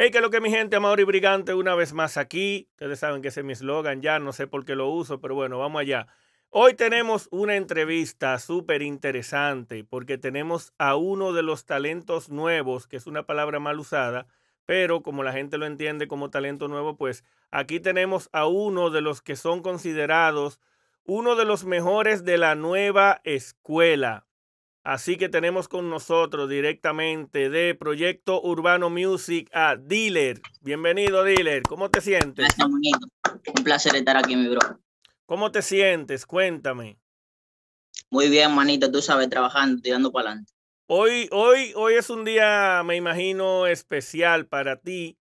Hey, que lo que mi gente, y Brigante, una vez más aquí. Ustedes saben que ese es mi eslogan, ya no sé por qué lo uso, pero bueno, vamos allá. Hoy tenemos una entrevista súper interesante porque tenemos a uno de los talentos nuevos, que es una palabra mal usada, pero como la gente lo entiende como talento nuevo, pues aquí tenemos a uno de los que son considerados uno de los mejores de la nueva escuela. Así que tenemos con nosotros directamente de Proyecto Urbano Music a Dealer. Bienvenido, Dealer. ¿Cómo te sientes? Un placer estar aquí, mi bro. ¿Cómo te sientes? Cuéntame. Muy bien, manito. Tú sabes, trabajando, tirando para adelante. Hoy, hoy, hoy es un día, me imagino, especial para ti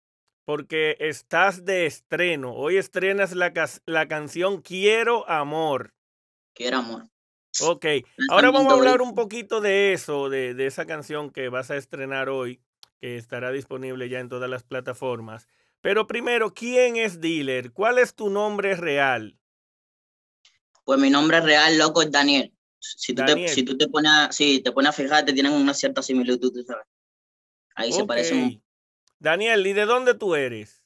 porque estás de estreno. Hoy estrenas la, la canción Quiero Amor. Quiero Amor. Ok, ahora vamos a hablar un poquito de eso, de, de esa canción que vas a estrenar hoy, que estará disponible ya en todas las plataformas. Pero primero, ¿quién es Dealer? ¿Cuál es tu nombre real? Pues mi nombre real, loco, es Daniel. Si tú, Te, si tú te, pones a, si te pones a fijarte, tienen una cierta similitud, ¿sabes? Ahí se se parecen. Daniel, ¿y de dónde tú eres?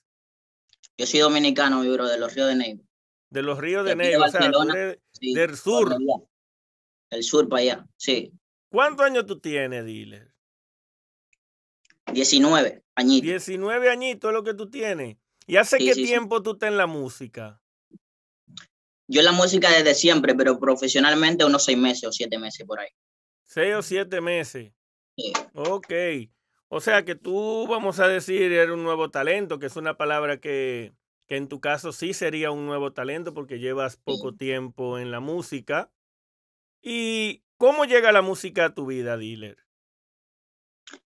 Yo soy dominicano, mi bro, de los Ríos de Negro. De los Ríos de, de o sea, del sur el sur para allá, sí. ¿Cuántos años tú tienes, dealer 19 añitos. 19 añitos es lo que tú tienes. ¿Y hace qué tiempo tú estás en la música? Yo en la música desde siempre, pero profesionalmente unos seis meses o siete meses por ahí. Seis o siete meses. Sí. Ok. O sea que tú, vamos a decir, eres un nuevo talento, que es una palabra que, que en tu caso sí sería un nuevo talento porque llevas poco tiempo en la música. ¿Y cómo llega la música a tu vida, Dealer?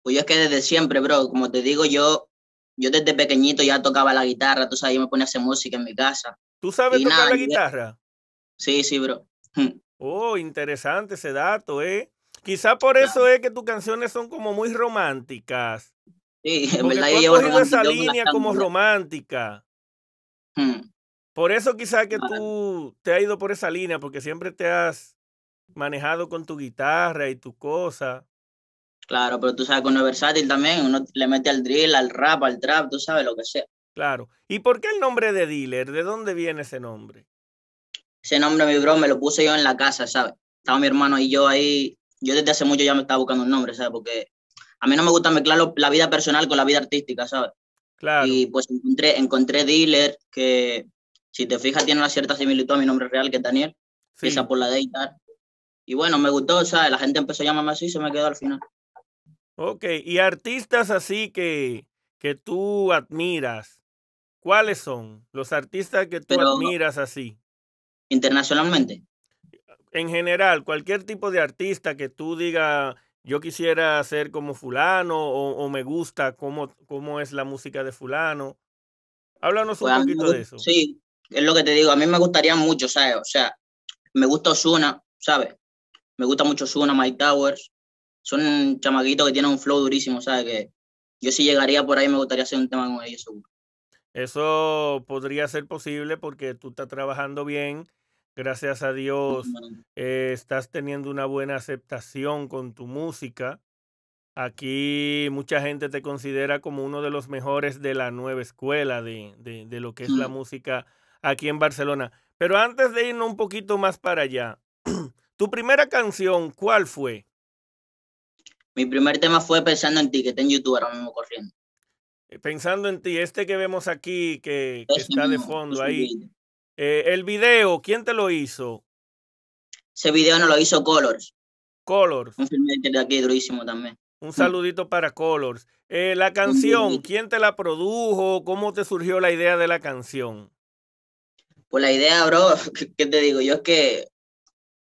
Pues es que desde siempre, bro, como te digo, yo, yo desde pequeñito ya tocaba la guitarra, tú sabes, yo me ponía a hacer música en mi casa. ¿Tú sabes tocar la guitarra? Sí, sí, bro. Oh, interesante ese dato, ¿eh? Quizá por eso es que tus canciones son como muy románticas. Sí, en verdad yo llevo esa línea como romántica. Hmm. Por eso quizá que tú te has ido por esa línea, porque siempre te has manejado con tu guitarra y tu cosa. Claro, pero tú sabes que uno es versátil también, uno le mete al drill, al rap, al trap, tú sabes, lo que sea. Claro. ¿Y por qué el nombre de Dealer? ¿De dónde viene ese nombre? Ese nombre, mi bro, me lo puse yo en la casa, ¿sabes? Estaba mi hermano y yo ahí. Yo desde hace mucho ya me estaba buscando un nombre, ¿sabes? Porque a mí no me gusta mezclar la vida personal con la vida artística, ¿sabes? Claro. Y pues encontré, encontré Dealer, que si te fijas tiene una cierta similitud a mi nombre real, que es Daniel. Sí. Esa por la de y bueno, me gustó, ¿sabes? La gente empezó a llamarme así y se me quedó al final. Ok, y artistas así que, que tú admiras, ¿cuáles son los artistas que tú admiras así? Internacionalmente. En general, cualquier tipo de artista que tú diga yo quisiera ser como fulano o, me gusta cómo, cómo, es la música de fulano. Háblanos un pues poquito de eso. Sí, es lo que te digo, a mí me gustaría mucho, ¿sabes? O sea, me gusta Osuna, ¿sabes? Me gusta mucho Suna, Mike Towers. Son chamaquitos que tienen un flow durísimo, ¿sabes? Que yo si llegaría por ahí me gustaría hacer un tema con ellos seguro. Eso podría ser posible porque tú estás trabajando bien, gracias a Dios, eh, estás teniendo una buena aceptación con tu música. Aquí mucha gente te considera como uno de los mejores de la nueva escuela de, de, de lo que es la música aquí en Barcelona. Pero antes de irnos un poquito más para allá, ¿Tu primera canción cuál fue? Mi primer tema fue Pensando en ti, que está en YouTube ahora mismo corriendo. Eh, Pensando en ti, este que vemos aquí, que, está de fondo ahí. Eh, el video, ¿quién te lo hizo? Ese video no lo hizo Colors. Colors. Un que de aquí durísimo también. Un saludito para Colors. Eh, la canción, ¿quién te la produjo? ¿Cómo te surgió la idea de la canción? Pues la idea, bro, ¿qué te digo? Yo es que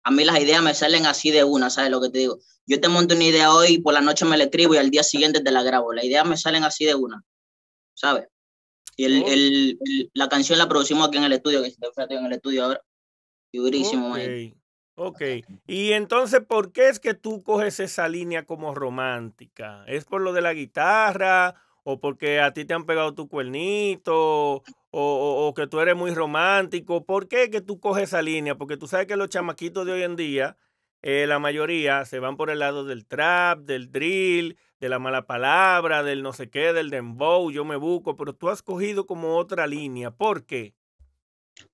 a mí las ideas me salen así de una, ¿sabes lo que te digo? Yo te monto una idea hoy, por la noche me la escribo y al día siguiente te la grabo. Las ideas me salen así de una, ¿sabes? Y el, el, la canción la producimos aquí en el estudio, que se te en el estudio ahora. durísimo, okay. Ok, y entonces, ¿por qué es que tú coges esa línea como romántica? ¿Es por lo de la guitarra o porque a ti te han pegado tu cuernito, o, o, que tú eres muy romántico. ¿Por qué que tú coges esa línea? Porque tú sabes que los chamaquitos de hoy en día, eh, la mayoría se van por el lado del trap, del drill, de la mala palabra, del no sé qué, del dembow, yo me busco, pero tú has cogido como otra línea. ¿Por qué?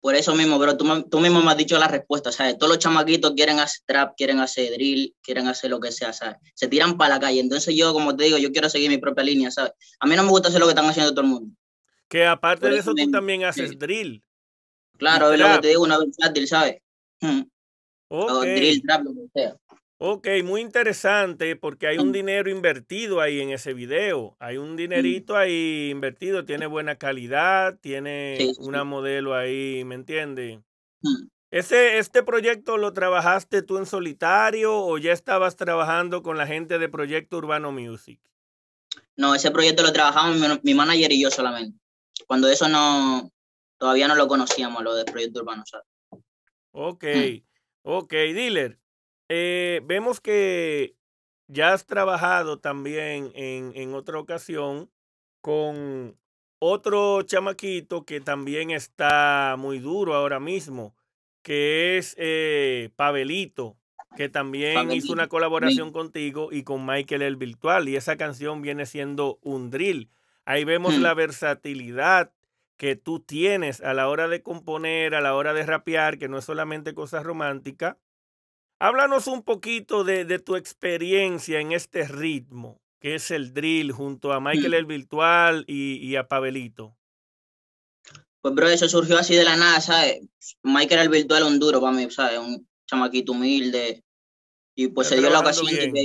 Por eso mismo, pero tú, mismo me has dicho la respuesta, ¿sabes? Todos los chamaquitos quieren hacer trap, quieren hacer drill, quieren hacer lo que sea, ¿sabes? Se tiran para la calle. Entonces yo, como te digo, yo quiero seguir mi propia línea, ¿sabes? A mí no me gusta hacer lo que están haciendo todo el mundo. Que aparte de eso, tú también haces drill. Claro, es lo que te digo, una versátil, ¿sabes? Hmm. O drill, trap, lo que sea. Ok, muy interesante porque hay un mm. dinero invertido ahí en ese video. Hay un mm. dinerito ahí invertido, tiene buena calidad, tiene una modelo ahí, ¿me entiendes? Mm. Ese, ¿Este proyecto lo trabajaste tú en solitario o ya estabas trabajando con la gente de Proyecto Urbano Music? No, ese proyecto lo trabajamos mi, manager y yo solamente. Cuando eso no, todavía no lo conocíamos, lo de Proyecto Urbano. ¿sabes? Ok, ok, dealer. Eh, vemos que ya has trabajado también en, otra ocasión con otro chamaquito que también está muy duro ahora mismo, que es eh, Pavelito, que también hizo una colaboración contigo y con Michael el Virtual, y esa canción viene siendo un drill. Ahí vemos hmm. la versatilidad que tú tienes a la hora de componer, a la hora de rapear, que no es solamente cosas románticas, Háblanos un poquito de, tu experiencia en este ritmo, que es el drill, junto a Michael mm. el Virtual y, a Pavelito. Pues, bro, eso surgió así de la nada, ¿sabes? Michael el Virtual, un duro para mí, ¿sabes? Un chamaquito humilde. Y pues se dio la ocasión de que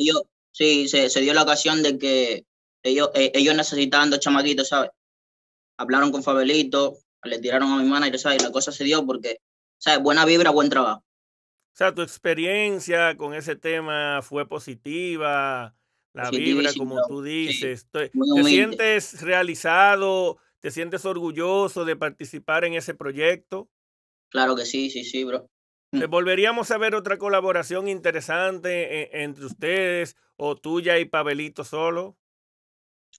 sí, se, dio la ocasión de que ellos, eh, necesitaban dos chamaquitos, ¿sabes? Hablaron con Pabelito, le tiraron a mi manager, ¿sabes? Y la cosa se dio porque, ¿sabes? Buena vibra, buen trabajo. O sea, tu experiencia con ese tema fue positiva, la vibra, como tú dices. ¿Te sientes realizado? ¿Te sientes orgulloso de participar en ese proyecto? Claro que sí, sí, sí, bro. Eh, mm. ¿Volveríamos a ver otra colaboración interesante e, e, entre ustedes o tuya y Pabelito solo?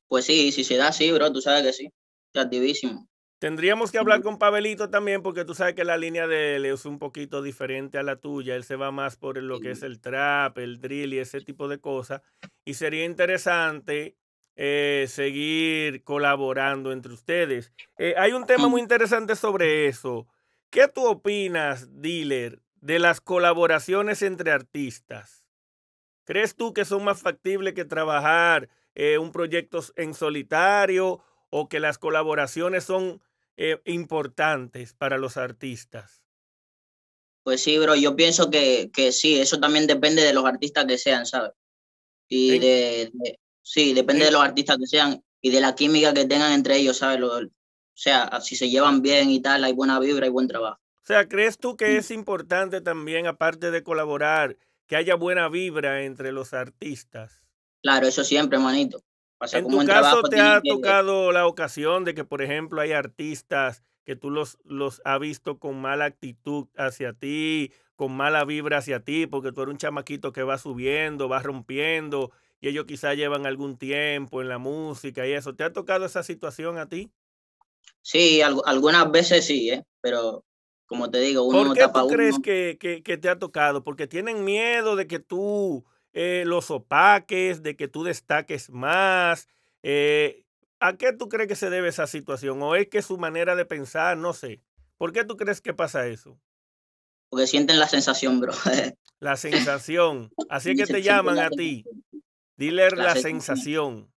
Pues sí, si se da, sí, bro, tú sabes que sí. Activísimo. Tendríamos que hablar con Pavelito también, porque tú sabes que la línea de él es un poquito diferente a la tuya. Él se va más por lo que es el trap, el drill y ese tipo de cosas. Y sería interesante eh, seguir colaborando entre ustedes. Eh, hay un tema muy interesante sobre eso. ¿Qué tú opinas, dealer, de las colaboraciones entre artistas? ¿Crees tú que son más factibles que trabajar eh, un proyecto en solitario o que las colaboraciones son eh, importantes para los artistas? Pues sí, bro, yo pienso que, que sí, eso también depende de los artistas que sean, ¿sabes? Y De, sí, depende de los artistas que sean y de la química que tengan entre ellos, ¿sabes? o sea, ah, si se llevan bien y tal, hay buena vibra, y buen trabajo. O sea, ¿crees tú que mm. es importante también, aparte de colaborar, que haya buena vibra entre los artistas? Claro, eso siempre, manito en tu caso te ha tocado la ocasión de que, por ejemplo, hay artistas que tú los, los has visto con mala actitud hacia ti, con mala vibra hacia ti, porque tú eres un chamaquito que va subiendo, va rompiendo, y ellos quizás llevan algún tiempo en la música y eso. ¿Te ha tocado esa situación a ti? Sí, algunas veces sí, ¿eh? pero como te digo, uno ¿Por qué tapa crees que te ha tocado? ¿Porque tienen miedo de que tú eh, los opaques, de que tú destaques más. Eh, ¿A qué tú crees que se debe esa situación? ¿O es que su manera de pensar, no sé? ¿Por qué tú crees que pasa eso? Porque sienten la sensación, bro. La sensación. Así es que te llaman a ti. Dealer, la, sensación.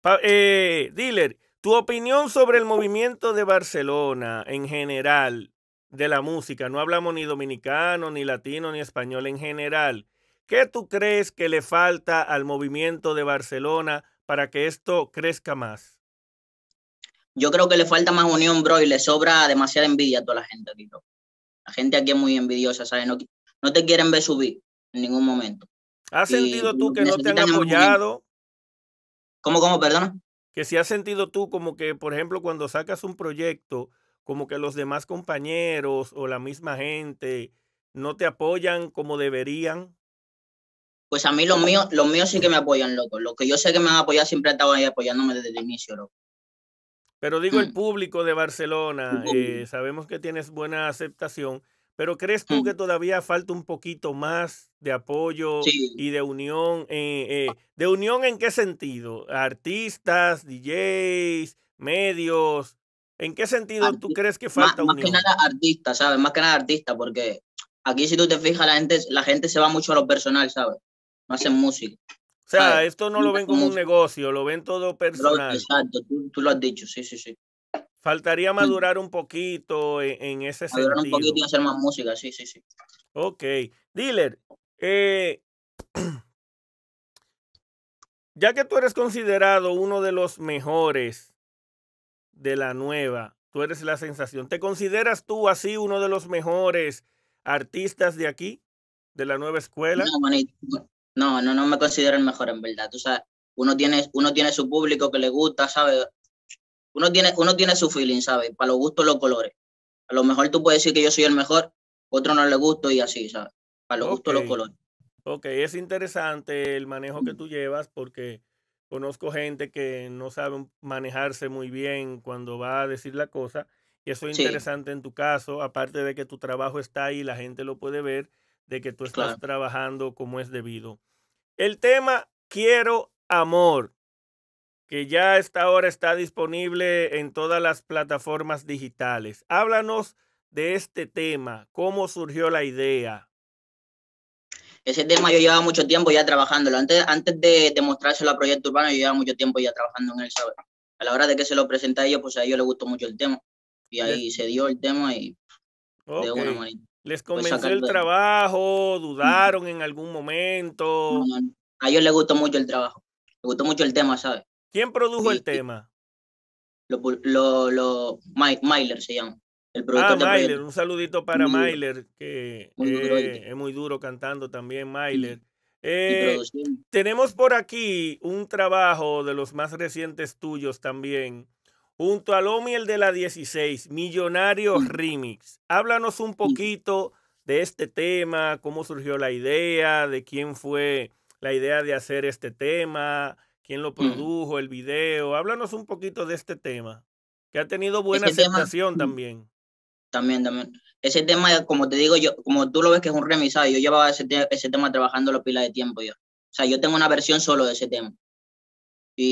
Pa eh, dealer, tu opinión sobre el movimiento de Barcelona en general, de la música. No hablamos ni dominicano, ni latino, ni español en general. ¿Qué tú crees que le falta al movimiento de Barcelona para que esto crezca más? Yo creo que le falta más unión, bro, y le sobra demasiada envidia a toda la gente aquí, La gente aquí es muy envidiosa, ¿sabes? No, te quieren ver subir en ningún momento. ¿Has sentido tú que no te han apoyado? ¿Cómo, cómo, perdona? Que si has sentido tú como que, por ejemplo, cuando sacas un proyecto, como que los demás compañeros o la misma gente no te apoyan como deberían. Pues a mí los míos, los míos sí que me apoyan, loco. Los que yo sé que me han apoyado apoyar siempre estado ahí apoyándome desde el inicio, loco. Pero digo, el mm. público de Barcelona, eh, sabemos que tienes buena aceptación, pero ¿crees tú mm. que todavía falta un poquito más de apoyo y de unión? Eh, eh, ¿De unión en qué sentido? ¿Artistas, DJs, medios? ¿En qué sentido tú crees que falta más, unión? Más que nada artistas, ¿sabes? Más que nada artistas, porque aquí si tú te fijas, la gente, la gente se va mucho a lo personal, ¿sabes? no hacen música. O sea, esto no lo ven como un negocio, lo ven todo personal. exacto, tú, lo has dicho, sí, sí, sí. Faltaría mm. madurar un poquito e, en, ese sentido. Madurar un poquito y hacer más música, sí, sí, sí. Ok. Dealer, eh, ya que tú eres considerado uno de los mejores de la nueva, tú eres la sensación. ¿Te consideras tú así uno de los mejores artistas de aquí, de la nueva escuela? No, no, no me considero el mejor en verdad. Tú sabes, uno tiene, uno tiene su público que le gusta, ¿sabes? Uno tiene, uno tiene su feeling, ¿sabes? Para los gustos, los colores. A lo mejor tú puedes decir que yo soy el mejor, otro no le gusto y así, ¿sabes? Para los gustos, los colores. Ok, es interesante el manejo que tú llevas porque conozco gente que no sabe manejarse muy bien cuando va a decir la cosa. Y eso es interesante en tu caso, aparte de que tu trabajo está ahí, la gente lo puede ver de que tú estás trabajando como es debido. El tema Quiero Amor, que ya a esta hora está disponible en todas las plataformas digitales. Háblanos de este tema, cómo surgió la idea. Ese tema yo llevaba mucho tiempo ya trabajándolo. Antes, antes de, de mostrárselo a Proyecto Urbano, yo llevaba mucho tiempo ya trabajando en él. A la hora de que se lo presenté a ellos, pues a ellos les gustó mucho el tema. Y ahí se dio el tema y de una manera. ¿Les pues, convenció el trabajo? ¿Dudaron en algún momento? A ellos les gustó mucho el trabajo. Les gustó mucho el tema, ¿sabes? ¿Quién produjo el tema? Lo, lo, Mike, Myler se llama. ah, Myler, un saludito para Myler, que eh, es muy duro cantando también, Myler. Eh, tenemos por aquí un trabajo de los más recientes tuyos también, junto al el de la 16, Millonarios Remix. Háblanos un poquito de este tema, cómo surgió la idea, de quién fue la idea de hacer este tema, quién lo mm. produjo, el video. Háblanos un poquito de este tema, que ha tenido buena aceptación mm. también. También, también. Ese tema, como te digo, yo, como tú lo ves que es un remisado, yo llevaba ese, ese tema trabajando la pila de tiempo yo. O sea, yo tengo una versión solo de ese tema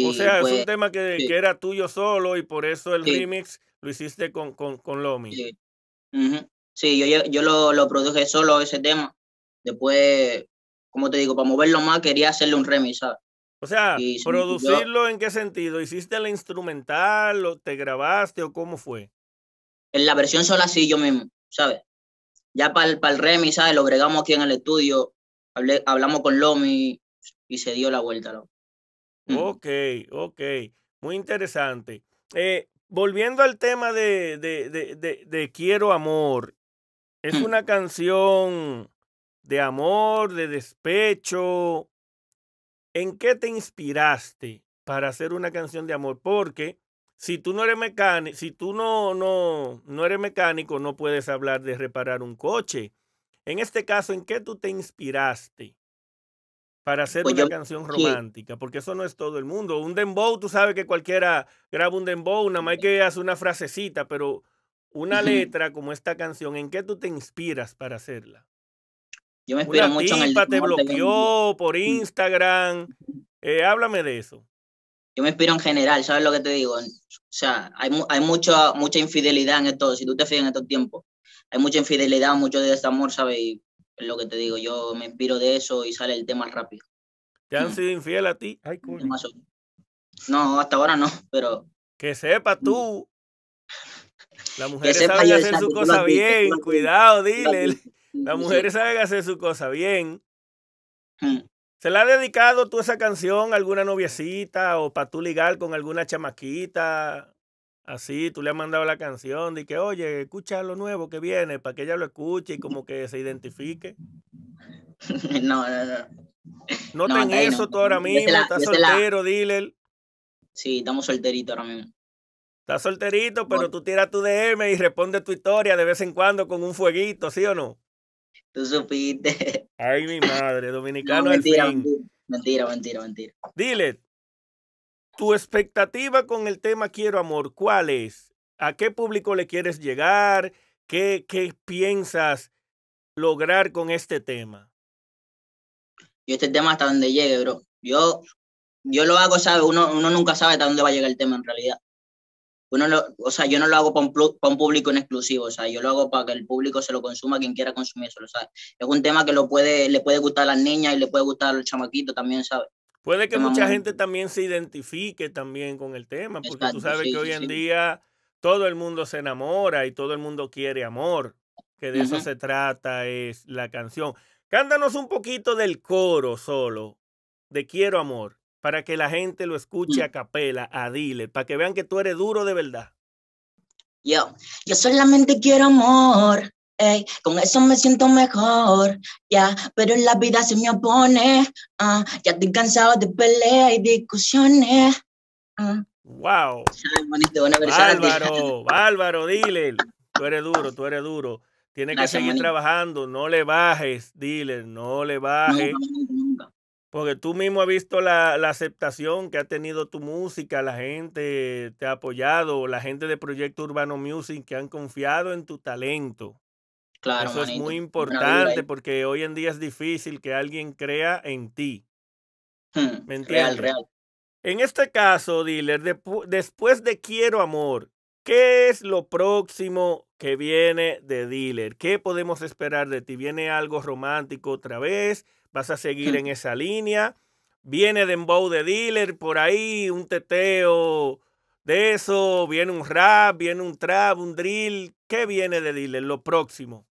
o sea, es un pues, tema que, era tuyo solo y por eso el remix lo hiciste con, con, con Lomi. Sí, yo, yo lo, lo, produje solo ese tema. Después, como te digo, para moverlo más quería hacerle un remix, ¿sabes? O sea, producirlo en qué sentido? ¿Hiciste la instrumental o te grabaste o cómo fue? En la versión sola sí yo mismo, ¿sabes? Ya para el, remix, ¿sabes? Lo agregamos aquí en el estudio, hablamos con Lomi y se dio la vuelta, ¿no? Ok, ok. Muy interesante. Eh, volviendo al tema de, de, de, de, Quiero Amor, es mm. una canción de amor, de despecho. ¿En qué te inspiraste para hacer una canción de amor? Porque si tú no eres mecánico, si tú no, no, no eres mecánico, no puedes hablar de reparar un coche. En este caso, ¿en qué tú te inspiraste? para hacer pues, una canción romántica, porque eso no es todo el mundo. Un dembow, tú sabes que cualquiera graba un dembow, nada más hay que hacer una frasecita, pero una letra como esta canción, ¿en qué tú te inspiras para hacerla? Yo me inspiro mucho en el te bloqueó por Instagram. Eh, háblame de eso. Yo me inspiro en general, ¿sabes lo que te digo? O sea, hay, mucha, infidelidad en esto, si tú te fijas en estos tiempos. Hay mucha infidelidad, mucho desamor, ¿sabes? Es lo que te digo, yo me inspiro de eso y sale el tema rápido. ¿Te han sido infiel a ti? Ay, No, hasta ahora no, pero. Que sepa tú. Las mujeres saben hacer su cosa bien. Cuidado, dile. Las mujeres saben hacer su cosa bien. ¿Se la ha dedicado tú esa canción a alguna noviecita o para tú ligar con alguna chamaquita? Así, tú le has mandado la canción, de que, oye, escucha lo nuevo que viene, para que ella lo escuche y como que se identifique. No, no, no. No, eso tú ahora mismo, estás soltero, dile. Sí, estamos solteritos ahora mismo. Estás solterito, pero tú tiras tu DM y respondes tu historia de vez en cuando con un fueguito, ¿sí o no? Tú supiste. Ay, mi madre, dominicano el Mentira, mentira, mentira. Dile, tu expectativa con el tema Quiero Amor, ¿cuál es? ¿A qué público le quieres llegar? ¿Qué, qué piensas lograr con este tema? y este tema hasta donde llegue, bro. Yo, yo lo hago, ¿sabes? Uno, uno nunca sabe hasta dónde va a llegar el tema en realidad. Uno lo, o sea, yo no lo hago para un, público en exclusivo, o sea, yo lo hago para que el público se lo consuma, quien quiera consumir, lo sabe. Es un tema que lo puede, le puede gustar a las niñas y le puede gustar a los también, ¿sabes? Puede que mucha gente también se identifique también con el tema, porque tú sabes que hoy en día todo el mundo se enamora y todo el mundo quiere amor, que de eso se trata es la canción. Cántanos un poquito del coro solo, de Quiero Amor, para que la gente lo escuche mm. a capela, a dile, para que vean que tú eres duro de verdad. Yo, yo solamente quiero amor, con eso me siento mejor, ya, Pero en la vida se me opone, ah, ya estoy cansado de peleas y discusiones. Wow. Álvaro, Álvaro, tú eres duro, tú eres duro. Tienes que seguir trabajando, no le bajes, dile, no le bajes. Porque tú mismo has visto la, la, aceptación que ha tenido tu música, la gente te ha apoyado, la gente de Proyecto Urbano Music que han confiado en tu talento. Eso es muy importante porque hoy en día es difícil que alguien crea en ti. Hmm, en este caso, dealer, después de Quiero Amor, ¿qué es lo próximo que viene de dealer? ¿Qué podemos esperar de ti? ¿Viene algo romántico otra vez? ¿Vas a seguir hmm. en esa línea? ¿Viene de Dembow de dealer por ahí? ¿Un teteo? De eso viene un rap, viene un trap, un drill. ¿Qué viene de dealer? Lo próximo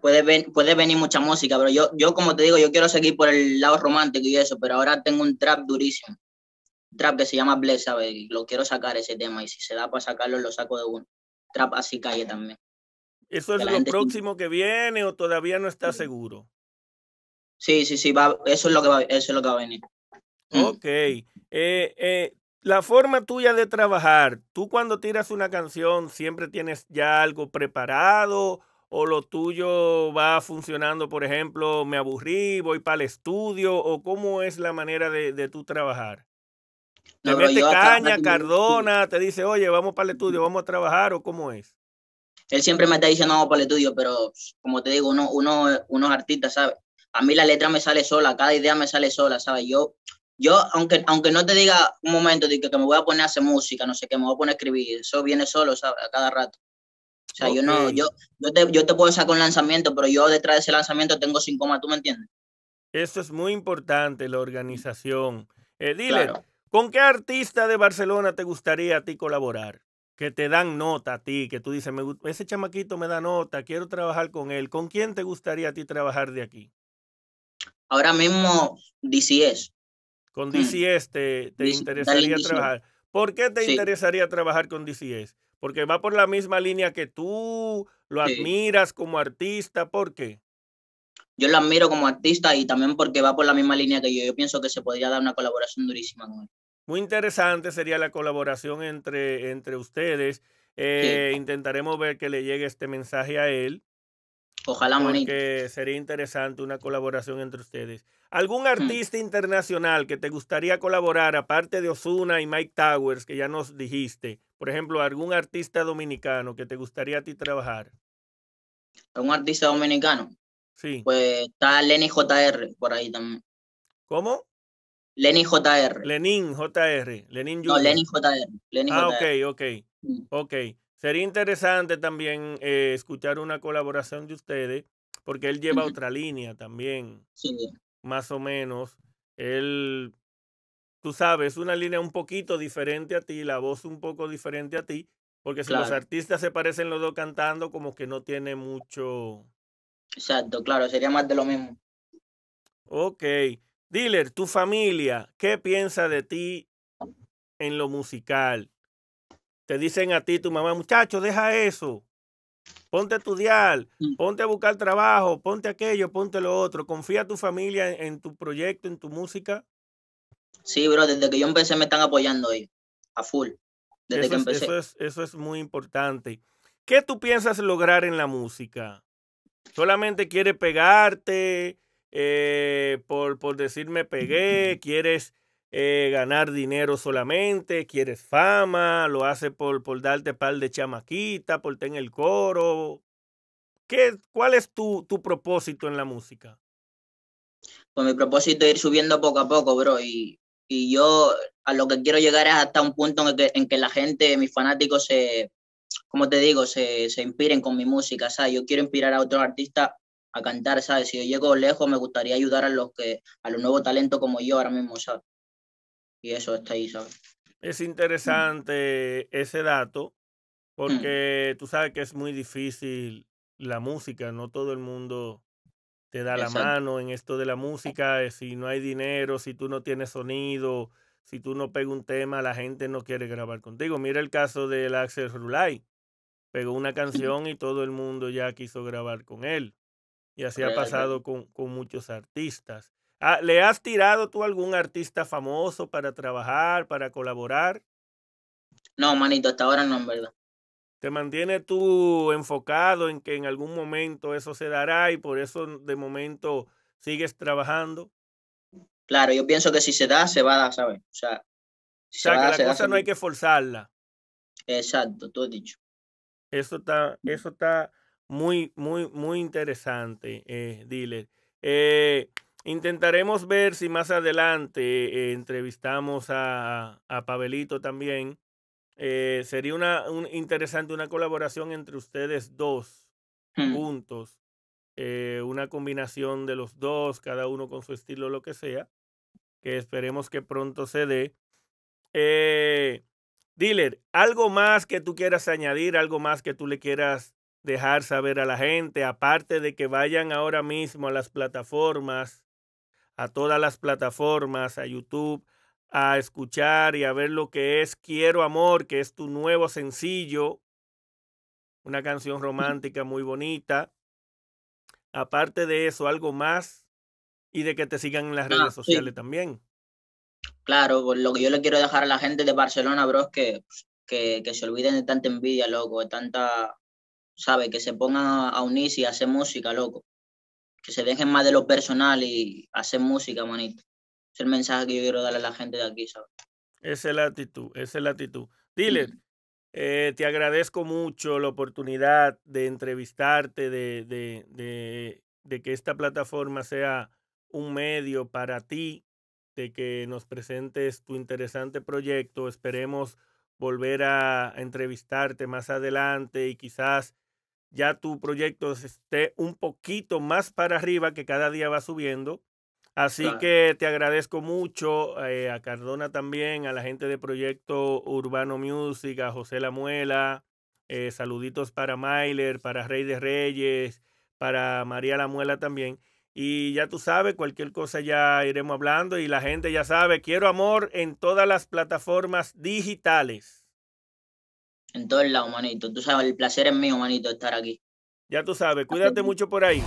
puede, ven, puede venir mucha música, pero yo, yo, como te digo, yo quiero seguir por el lado romántico y eso, pero ahora tengo un trap durísimo. Un trap que se llama Bless, ¿sabes? Lo quiero sacar ese tema y si se da para sacarlo, lo saco de uno. Trap así calle también. ¿Eso es lo próximo que viene o todavía no está seguro? Sí, sí, sí, va, eso, es lo que va, eso es lo que va a venir. Mm. Ok. Eh, eh, la forma tuya de trabajar, tú cuando tiras una canción siempre tienes ya algo preparado o lo tuyo va funcionando, por ejemplo, me aburrí, voy para el estudio, o cómo es la manera de, de tú trabajar? Te caña, Cardona, te dice, oye, vamos para el estudio, vamos a trabajar, o cómo es? Él siempre me está diciendo, vamos para el estudio, pero como te digo, uno, uno, eh, unos artistas, ¿sabes? A mí la letra me sale sola, cada idea me sale sola, ¿sabes? Yo, yo aunque, aunque no te diga un momento de que, que me voy a poner a hacer música, no sé qué, me voy a poner a escribir, eso viene solo, ¿sabes? A cada rato. O sea, yo no, yo, yo te, yo te puedo sacar un lanzamiento, pero yo detrás de ese lanzamiento tengo cinco más, ¿tú me entiendes? Eso es muy importante, la organización. Eh, dile, ¿con qué artista de Barcelona te gustaría a ti colaborar? Que te dan nota a ti, que tú dices, me, ese chamaquito me da nota, quiero trabajar con él. ¿Con quién te gustaría a ti trabajar de aquí? Ahora mismo, DCS. Con hmm. DCS te, te interesaría trabajar. ¿Por qué te interesaría trabajar con DCS? Porque va por la misma línea que tú, lo admiras como artista, ¿por qué? Yo lo admiro como artista y también porque va por la misma línea que yo. Yo pienso que se podría dar una colaboración durísima con él. Muy interesante sería la colaboración entre, entre ustedes. Eh, intentaremos ver que le llegue este mensaje a él. Ojalá, que Sería interesante una colaboración entre ustedes. ¿Algún mm. artista internacional que te gustaría colaborar, aparte de Osuna y Mike Towers, que ya nos dijiste? Por ejemplo, ¿algún artista dominicano que te gustaría a ti trabajar? ¿Algún artista dominicano? Sí. Pues está Lenny JR por ahí también. ¿Cómo? Lenin JR. Lenin JR. Lenin Jr. No, Lenin JR. Lenin ah, ok, ok. Mm. Ok. Sería interesante también eh, escuchar una colaboración de ustedes, porque él lleva otra línea también, sí. más o menos. Él, tú sabes, una línea un poquito diferente a ti, la voz un poco diferente a ti, porque si los artistas se parecen los dos cantando, como que no tiene mucho... Exacto, claro, sería más de lo mismo. Ok. dealer tu familia, ¿qué piensa de ti en lo musical? te dicen a ti, tu mamá, muchacho, deja eso, ponte a estudiar, mm. ponte a buscar trabajo, ponte aquello, ponte lo otro, confía a tu familia en, tu proyecto, en tu música. Sí, bro, desde que yo empecé me están apoyando ahí, a full, desde que empecé. eso, es, muy importante. ¿Qué tú piensas lograr en la música? ¿Solamente quieres pegarte eh, por, por decirme pegué? ¿Quieres eh, ganar dinero solamente, quieres fama, lo hace por, por darte pal de chamaquita, por tener el coro. ¿Qué, ¿Cuál es tu, tu propósito en la música? Pues mi propósito es ir subiendo poco a poco, bro. Y, y yo a lo que quiero llegar es hasta un punto en que, la gente, mis fanáticos, se, como te digo, se, se inspiren con mi música, ¿sabes? Yo quiero inspirar a otros artistas a cantar, ¿sabes? Si yo llego lejos, me gustaría ayudar a los que, a los nuevos talentos como yo ahora mismo, ¿sabes? y eso está ahí, ¿sabes? Es interesante ese dato mm. porque tú sabes que es muy difícil la música, no todo el mundo te da la mano en esto de la música, eh, si no hay dinero, si tú no tienes sonido, si tú no pegas un tema, la gente no quiere grabar contigo. Mira el caso de Axel Rulay, pegó una mm. canción y todo el mundo ya quiso grabar con él. Y así ha pasado con, con, muchos artistas. Ah, ¿Le has tirado tú a algún artista famoso para trabajar, para colaborar? No, manito, hasta ahora no, en verdad. ¿Te mantienes tú enfocado en que en algún momento eso se dará y por eso de momento sigues trabajando? Claro, yo pienso que si se da, se va a dar, ¿sabes? O sea, la cosa no hay que forzarla. Exacto, tú has dicho. Eso está, eso está muy, muy, muy interesante, eh, Eh, Intentaremos ver si más adelante eh, entrevistamos a, a, Pavelito también. Eh, sería una interesante una colaboración entre ustedes dos mm. juntos. Eh, una combinación de los dos, cada uno con su estilo, lo que sea, que esperemos que pronto se dé. Eh, dealer, ¿algo más que tú quieras añadir, algo más que tú le quieras dejar saber a la gente, aparte de que vayan ahora mismo a las plataformas a todas las plataformas, a YouTube, a escuchar y a ver lo que es Quiero Amor, que es tu nuevo sencillo, una canción romántica muy bonita. Aparte de eso, algo más y de que te sigan en las ah, redes sociales también. Claro, lo que yo le quiero dejar a la gente de Barcelona, bro, es pues, que, que, se olviden de tanta envidia, loco, de tanta, sabe, que se pongan a, a unirse y a hacer música, loco que se dejen más de lo personal y hacen música, manito. Es el mensaje que yo quiero darle a la gente de aquí, ¿sabes? Esa es la actitud, esa es la actitud. Dile, eh, te agradezco mucho la oportunidad de entrevistarte, de, de, de que esta plataforma sea un medio para ti, de que nos presentes tu interesante proyecto. Esperemos volver a entrevistarte más adelante y quizás ya tu proyecto esté un poquito más para arriba, que cada día va subiendo. Así que te agradezco mucho eh, a Cardona también, a la gente de Proyecto Urbano Música a José Lamuela, eh, saluditos para Myler, para Rey de Reyes, para María Lamuela también. Y ya tú sabes, cualquier cosa ya iremos hablando y la gente ya sabe, quiero amor en todas las plataformas digitales. En todos lados, manito. Tú sabes, el placer es mío, manito, estar aquí. Ya tú sabes, cuídate mucho por ahí.